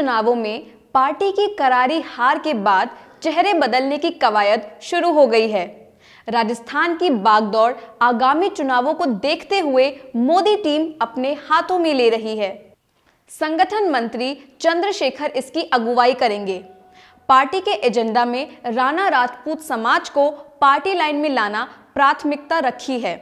चुनावों में पार्टी की करारी हार के बाद चेहरे बदलने की कवायद शुरू हो गई है राजस्थान की बागदौड़ आगामी चुनावों को देखते हुए मोदी टीम अपने हाथों में ले रही है संगठन मंत्री चंद्रशेखर इसकी अगुवाई करेंगे पार्टी के एजेंडा में राणा राजपूत समाज को पार्टी लाइन में लाना प्राथमिकता रखी है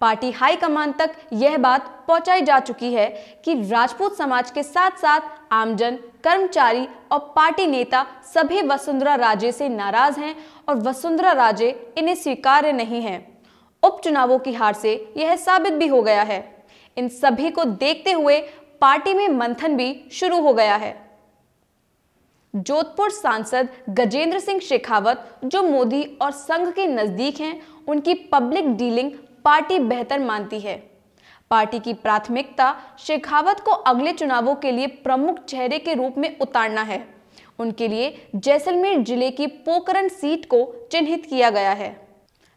पार्टी हाईकमान तक यह बात पहुंचाई जा चुकी है कि राजपूत समाज के साथ साथ आमजन कर्मचारी और पार्टी नेता सभी वसुंधरा राजे से नाराज हैं और वसुंधरा राजे इन्हें स्वीकार्य नहीं है उपचुनावों की हार से यह साबित भी हो गया है इन सभी को देखते हुए पार्टी में मंथन भी शुरू हो गया है जोधपुर सांसद गजेंद्र सिंह शेखावत जो मोदी और संघ के नजदीक हैं उनकी पब्लिक डीलिंग पार्टी बेहतर मानती है पार्टी की प्राथमिकता शेखावत को अगले चुनावों के लिए प्रमुख चेहरे के रूप में उतारना है उनके लिए जैसलमेर जिले की पोकरण सीट को चिन्हित किया गया है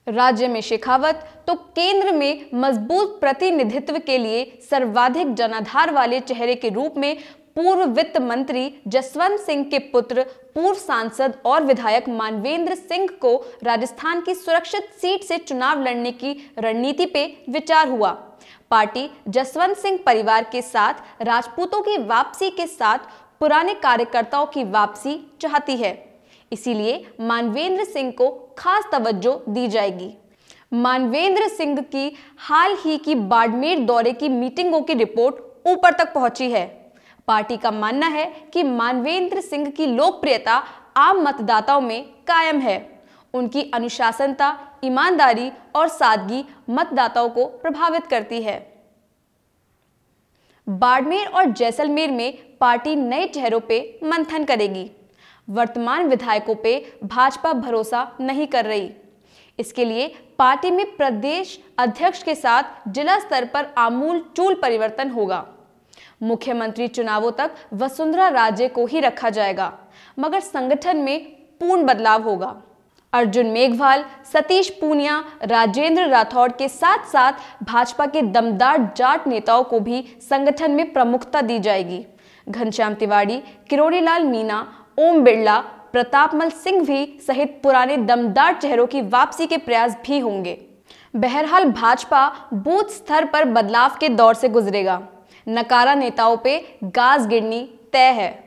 राज्य में शेखावत तो केंद्र में मजबूत प्रतिनिधित्व के लिए सर्वाधिक जनाधार वाले चेहरे के रूप में पूर्व वित्त मंत्री जसवंत सिंह के पुत्र पूर्व सांसद और विधायक मानवेंद्र सिंह को राजस्थान की सुरक्षित सीट से चुनाव लड़ने की रणनीति पे विचार हुआ पार्टी जसवंत सिंह परिवार के साथ राजपूतों की वापसी के साथ पुराने कार्यकर्ताओं की वापसी चाहती है इसीलिए मानवेंद्र सिंह को खास तवज्जो दी जाएगी मानवेंद्र सिंह की हाल ही की बाड़मेर दौरे की मीटिंगों की रिपोर्ट ऊपर तक पहुंची है पार्टी का मानना है कि मानवेंद्र सिंह की लोकप्रियता आम मतदाताओं में कायम है उनकी अनुशासनता ईमानदारी और सादगी मतदाताओं को प्रभावित करती है बाड़मेर और जैसलमेर में पार्टी नए चेहरों पे मंथन करेगी वर्तमान विधायकों पे भाजपा भरोसा नहीं कर रही इसके लिए पार्टी में प्रदेश अध्यक्ष के साथ जिला स्तर पर आमूल चूल परिवर्तन होगा मुख्यमंत्री चुनावों तक वसुंधरा राजे को ही रखा जाएगा मगर संगठन में पूर्ण बदलाव होगा अर्जुन मेघवाल सतीश पूनिया राजेंद्र राठौड़ के साथ साथ भाजपा के दमदार जाट नेताओं को भी संगठन में प्रमुखता दी जाएगी घनश्याम तिवाड़ी किरोड़ीलाल मीना ओम बिरला प्रतापमल सिंह भी सहित पुराने दमदार चेहरों की वापसी के प्रयास भी होंगे बहरहाल भाजपा बूथ स्तर पर बदलाव के दौर से गुजरेगा नकारा नेताओं पे गाज गिरनी तय है